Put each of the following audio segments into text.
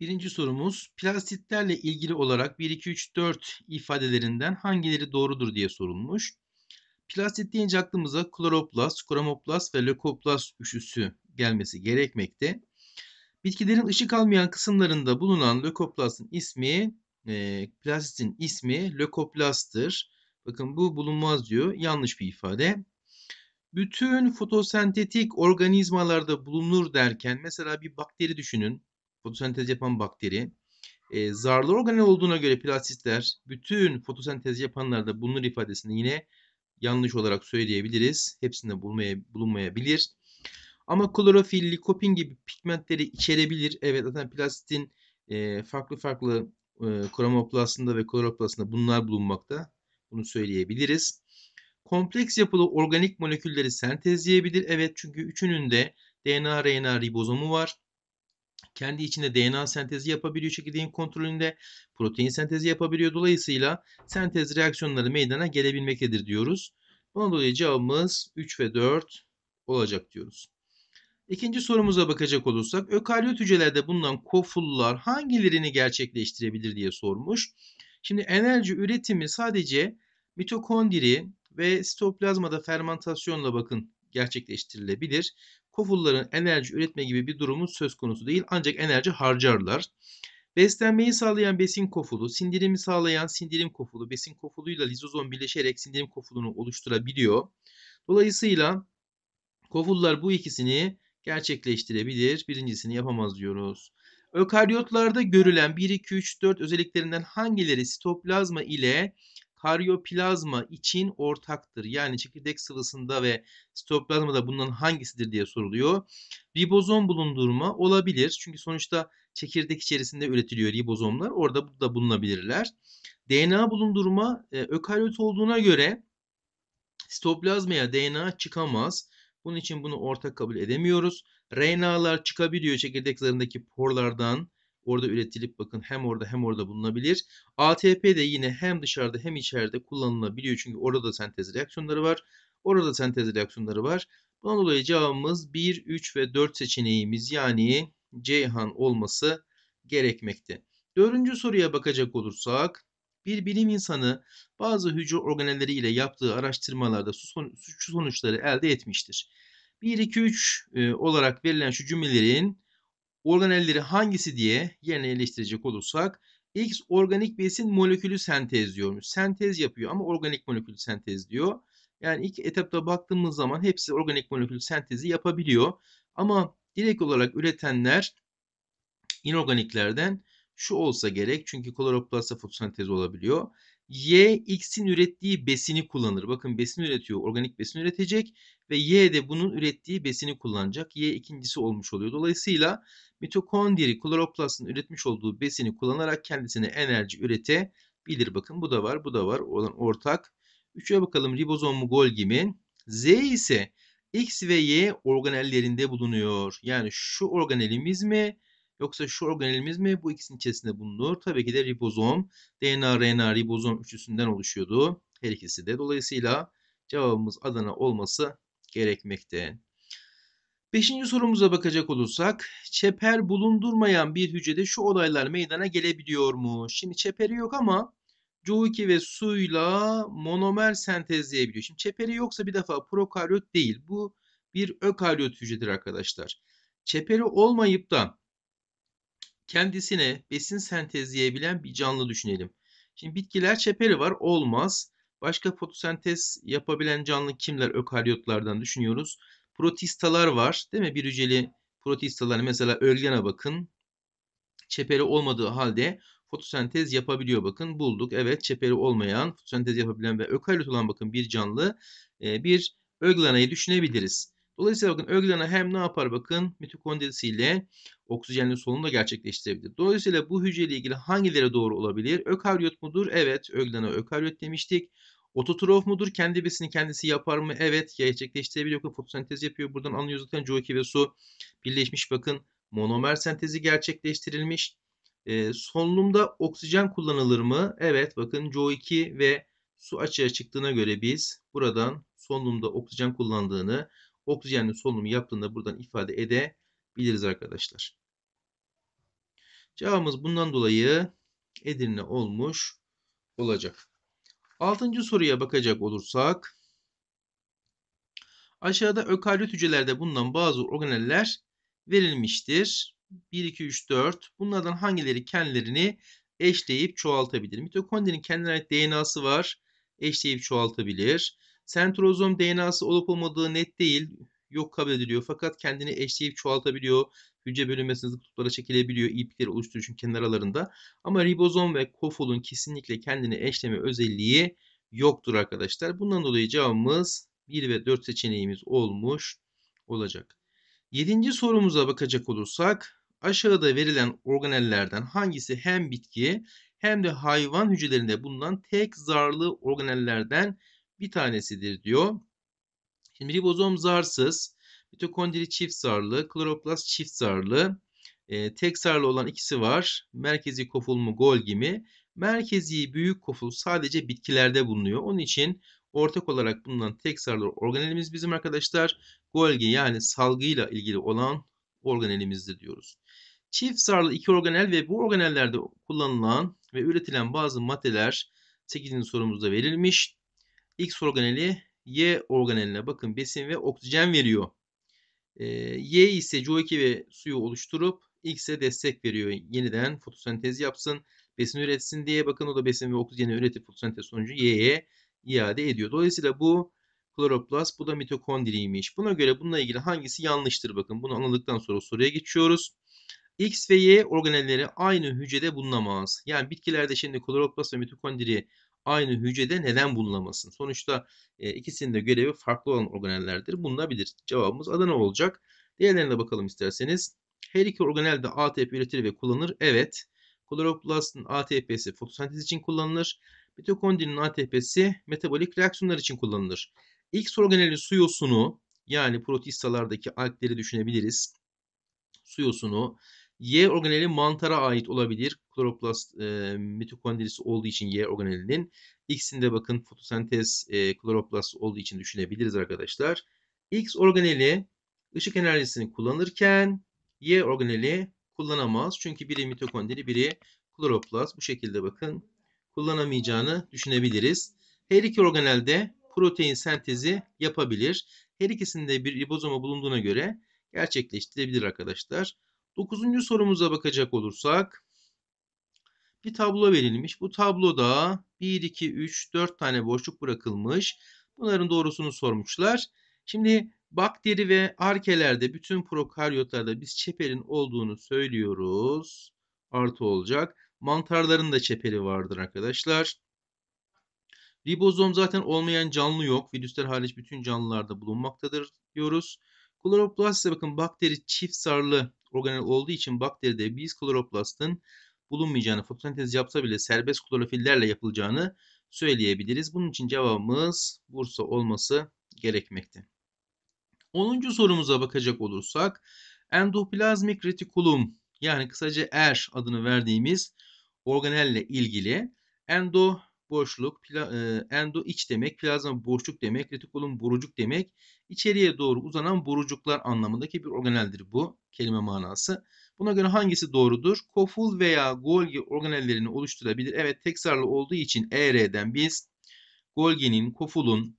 Birinci sorumuz plastiklerle ilgili olarak 1, 2, 3, 4 ifadelerinden hangileri doğrudur diye sorulmuş. Plastik deyince aklımıza kloroplast, kromoplast ve lökoplast üçlüsü gelmesi gerekmekte. Bitkilerin ışık almayan kısımlarında bulunan lökoplastın ismi, e, plastin ismi lökoplasttır. Bakın bu bulunmaz diyor. Yanlış bir ifade. Bütün fotosentetik organizmalarda bulunur derken mesela bir bakteri düşünün fotosentez yapan bakteri. E, zarlı organel olduğuna göre plasitler bütün fotosentez yapanlarda bulunur ifadesini yine yanlış olarak söyleyebiliriz. Hepsinde bulmaya, bulunmayabilir. Ama klorofil, likopin gibi pigmentleri içerebilir. Evet zaten plastin e, farklı farklı e, kromoplasında ve kloroplastında bunlar bulunmakta. Bunu söyleyebiliriz. Kompleks yapılı organik molekülleri sentezleyebilir. Evet çünkü üçünün de DNA, RNA ribozomu var kendi içinde DNA sentezi yapabiliyor çekirdeğin kontrolünde. Protein sentezi yapabiliyor. Dolayısıyla sentez reaksiyonları meydana gelebilmektedir diyoruz. Ona dolayı cevabımız 3 ve 4 olacak diyoruz. İkinci sorumuza bakacak olursak ökaryot hücrelerde bulunan kofullar hangilerini gerçekleştirebilir diye sormuş. Şimdi enerji üretimi sadece mitokondri ve sitoplazmada fermentasyonla bakın gerçekleştirilebilir. Kofulların enerji üretme gibi bir durumu söz konusu değil ancak enerji harcarlar. Beslenmeyi sağlayan besin kofulu, sindirimi sağlayan sindirim kofulu, besin kofuluyla lizozom birleşerek sindirim kofulunu oluşturabiliyor. Dolayısıyla kofullar bu ikisini gerçekleştirebilir. Birincisini yapamaz diyoruz. Ökaryotlarda görülen 1, 2, 3, 4 özelliklerinden hangileri sitoplazma ile karyoplazma için ortaktır. Yani çekirdek sıvısında ve sitoplazmada bunların hangisidir diye soruluyor. Ribozom bulundurma olabilir. Çünkü sonuçta çekirdek içerisinde üretiliyor ribozomlar. Orada da bulunabilirler. DNA bulundurma e, ökaryot olduğuna göre sitoplazmaya DNA çıkamaz. Bunun için bunu ortak kabul edemiyoruz. RNA'lar çıkabiliyor çekirdek zarındaki porlardan orada üretilip bakın hem orada hem orada bulunabilir. ATP de yine hem dışarıda hem içeride kullanılabiliyor. Çünkü orada sentez reaksiyonları var. Orada sentez reaksiyonları var. Bundan dolayı cevabımız 1, 3 ve 4 seçeneğimiz yani Ceyhan olması gerekmekte. Dördüncü soruya bakacak olursak bir bilim insanı bazı hücre organelleri ile yaptığı araştırmalarda şu sonuçları elde etmiştir. 1, 2, 3 olarak verilen şu cümlelerin organelleri hangisi diye yerine eleştirecek olursak X organik besin molekülü sentez diyormuş. Sentez yapıyor ama organik molekül sentez diyor. Yani ilk etapta baktığımız zaman hepsi organik molekül sentezi yapabiliyor. Ama direkt olarak üretenler inorganiklerden şu olsa gerek. Çünkü kloroplasta fotosentez olabiliyor. Y, X'in ürettiği besini kullanır. Bakın besin üretiyor. Organik besin üretecek ve Y de bunun ürettiği besini kullanacak. Y ikincisi olmuş oluyor. Dolayısıyla mitokondri kloroplastın üretmiş olduğu besini kullanarak kendisine enerji üretebilir. Bakın bu da var, bu da var. Olan ortak. Üçe bakalım ribozom mu Golgi mi? Z ise X ve Y organellerinde bulunuyor. Yani şu organelimiz mi yoksa şu organelimiz mi bu ikisinin içerisinde bulunur. Tabii ki de ribozom, DNA, RNA ribozom üçlüsünden oluşuyordu. Her ikisi de. Dolayısıyla cevabımız Adana olması gerekmekte. Beşinci sorumuza bakacak olursak çeper bulundurmayan bir hücrede şu olaylar meydana gelebiliyor mu? Şimdi çeperi yok ama CO2 ve suyla monomer sentezleyebiliyor. Şimdi çeperi yoksa bir defa prokaryot değil. Bu bir ökaryot hücredir arkadaşlar. Çeperi olmayıp da kendisine besin sentezleyebilen bir canlı düşünelim. Şimdi bitkiler çeperi var olmaz. Başka fotosentez yapabilen canlı kimler ökaryotlardan düşünüyoruz? Protistalar var değil mi? Bir hücreli protistalar mesela örgene bakın. Çeperi olmadığı halde fotosentez yapabiliyor bakın bulduk. Evet çeperi olmayan fotosentez yapabilen ve ökaryot olan bakın bir canlı bir öglanayı düşünebiliriz. Dolayısıyla bakın öglana hem ne yapar bakın mitokondrisiyle oksijenli solunum da gerçekleştirebilir. Dolayısıyla bu hücreyle ilgili hangileri doğru olabilir? Ökaryot mudur? Evet öglana ökaryot demiştik. Ototrof mudur? Kendi besini kendisi yapar mı? Evet gerçekleştirebiliyor. Bakın fotosentez yapıyor. Buradan anlıyoruz zaten CO2 ve su birleşmiş bakın. Monomer sentezi gerçekleştirilmiş. E, solunumda oksijen kullanılır mı? Evet bakın CO2 ve su açığa çıktığına göre biz buradan solunumda oksijen kullandığını oksijenli solunumu yaptığında buradan ifade edebiliriz arkadaşlar. Cevabımız bundan dolayı Edirne olmuş olacak. Altıncı soruya bakacak olursak aşağıda ökaryot hücrelerde bulunan bazı organeller verilmiştir. 1, 2, 3, 4. Bunlardan hangileri kendilerini eşleyip çoğaltabilir? Mitokondrinin kendine ait DNA'sı var. Eşleyip çoğaltabilir. Sentrozom DNA'sı olup olmadığı net değil. Yok kabul ediliyor. Fakat kendini eşleyip çoğaltabiliyor. Hücre bölünmesi hızlı kutuplara çekilebiliyor iplikleri oluşturucu kenar aralarında. Ama ribozom ve kofolun kesinlikle kendini eşleme özelliği yoktur arkadaşlar. Bundan dolayı cevabımız 1 ve 4 seçeneğimiz olmuş olacak. 7. sorumuza bakacak olursak aşağıda verilen organellerden hangisi hem bitki hem de hayvan hücrelerinde bulunan tek zarlı organellerden bir tanesidir diyor. Şimdi ribozom zarsız, mitokondri çift zarlı, kloroplast çift zarlı, e, tek zarlı olan ikisi var. Merkezi koful mu Golgi mi? Merkezi büyük koful sadece bitkilerde bulunuyor. Onun için ortak olarak bulunan tek zarlı organelimiz bizim arkadaşlar. Golgi yani salgıyla ilgili olan organelimizdir diyoruz. Çift zarlı iki organel ve bu organellerde kullanılan ve üretilen bazı maddeler 8. sorumuzda verilmiş. X organeli Y organeline bakın besin ve oksijen veriyor. E, y ise CO2 ve suyu oluşturup X'e destek veriyor. Yeniden fotosentez yapsın, besin üretsin diye. Bakın o da besin ve oksijeni üretip fotosentez sonucu Y'ye iade ediyor. Dolayısıyla bu kloroplast, bu da mitokondriymiş. Buna göre bununla ilgili hangisi yanlıştır? Bakın bunu anladıktan sonra soruya geçiyoruz. X ve Y organelleri aynı hücrede bulunamaz. Yani bitkilerde şimdi kloroplast ve mitokondri aynı hücrede neden bulunamasın? Sonuçta e, ikisinin de görevi farklı olan organellerdir. Bulunabilir. Cevabımız Adana olacak. Diğerlerine bakalım isterseniz. Her iki organel de ATP üretir ve kullanır. Evet. Kloroplastın ATP'si fotosentez için kullanılır. Mitokondrinin ATP'si metabolik reaksiyonlar için kullanılır. İlk organelin su yosunu yani protistalardaki alkleri düşünebiliriz. Su yosunu. Y organeli mantara ait olabilir. Kloroplast e, mitokondrisi olduğu için Y organelinin. X'inde bakın fotosentez e, kloroplast olduğu için düşünebiliriz arkadaşlar. X organeli ışık enerjisini kullanırken Y organeli kullanamaz. Çünkü biri mitokondri, biri kloroplast. Bu şekilde bakın kullanamayacağını düşünebiliriz. Her iki organelde protein sentezi yapabilir. Her ikisinde bir ribozoma bulunduğuna göre gerçekleştirebilir arkadaşlar. Dokuzuncu sorumuza bakacak olursak bir tablo verilmiş. Bu tabloda 1, 2, 3, 4 tane boşluk bırakılmış. Bunların doğrusunu sormuşlar. Şimdi bakteri ve arkelerde bütün prokaryotlarda biz çeperin olduğunu söylüyoruz. Artı olacak. Mantarların da çeperi vardır arkadaşlar. Ribozom zaten olmayan canlı yok. Virüsler hariç bütün canlılarda bulunmaktadır diyoruz. Kloroplast ise bakın bakteri çift sarılı organel olduğu için bakteride biz kloroplastın bulunmayacağını, fotosentez yapsa bile serbest klorofillerle yapılacağını söyleyebiliriz. Bunun için cevabımız Bursa olması gerekmekte. 10. sorumuza bakacak olursak endoplazmik retikulum yani kısaca ER adını verdiğimiz organelle ilgili endo boşluk, pla, e, endo iç demek, plazma boşluk demek, retikulum borucuk demek, içeriye doğru uzanan borucuklar anlamındaki bir organeldir bu kelime manası. Buna göre hangisi doğrudur? Koful veya Golgi organellerini oluşturabilir. Evet teksarlı olduğu için ER'den biz Golgi'nin, Koful'un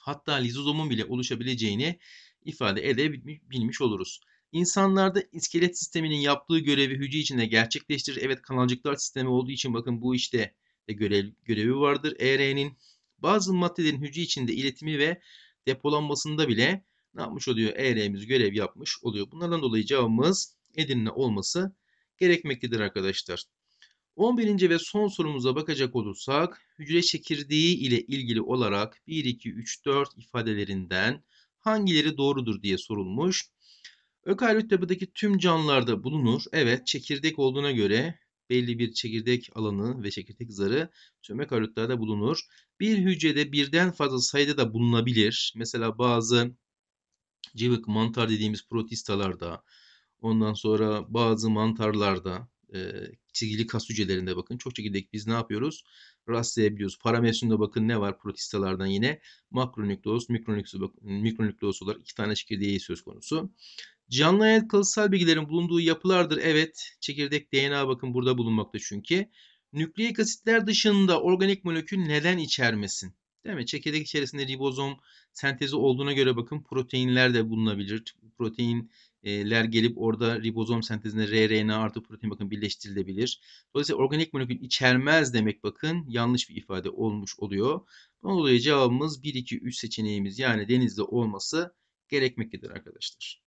hatta lizozomun bile oluşabileceğini ifade edebilmiş oluruz. İnsanlarda iskelet sisteminin yaptığı görevi hücre içinde gerçekleştirir. Evet kanalcıklar sistemi olduğu için bakın bu işte de görev, görevi vardır ER'nin. Bazı maddelerin hücre içinde iletimi ve depolanmasında bile ne yapmış oluyor? ER'imiz görev yapmış oluyor. Bunlardan dolayı cevabımız Edirne olması gerekmektedir arkadaşlar. 11. ve son sorumuza bakacak olursak hücre çekirdeği ile ilgili olarak 1, 2, 3, 4 ifadelerinden hangileri doğrudur diye sorulmuş. Ökaryot yapıdaki tüm canlılarda bulunur. Evet çekirdek olduğuna göre belli bir çekirdek alanı ve çekirdek zarı tüm ökaryotlarda bulunur. Bir hücrede birden fazla sayıda da bulunabilir. Mesela bazı cıvık mantar dediğimiz protistalarda, ondan sonra bazı mantarlarda, e, çizgili kas hücrelerinde bakın çok çekirdek biz ne yapıyoruz? Rastlayabiliyoruz. Paramesünde bakın ne var protistalardan yine makronükleoz, mikronükleoz, olarak iki tane çekirdeği söz konusu. Canlı hayat kalıtsal bilgilerin bulunduğu yapılardır. Evet çekirdek DNA bakın burada bulunmakta çünkü. Nükleik asitler dışında organik molekül neden içermesin? Değil mi? Çekirdek içerisinde ribozom sentezi olduğuna göre bakın proteinler de bulunabilir. Proteinler gelip orada ribozom sentezinde RRNA artı protein bakın birleştirilebilir. Dolayısıyla organik molekül içermez demek bakın yanlış bir ifade olmuş oluyor. Bunun dolayı cevabımız 1, 2, 3 seçeneğimiz yani denizde olması gerekmektedir arkadaşlar.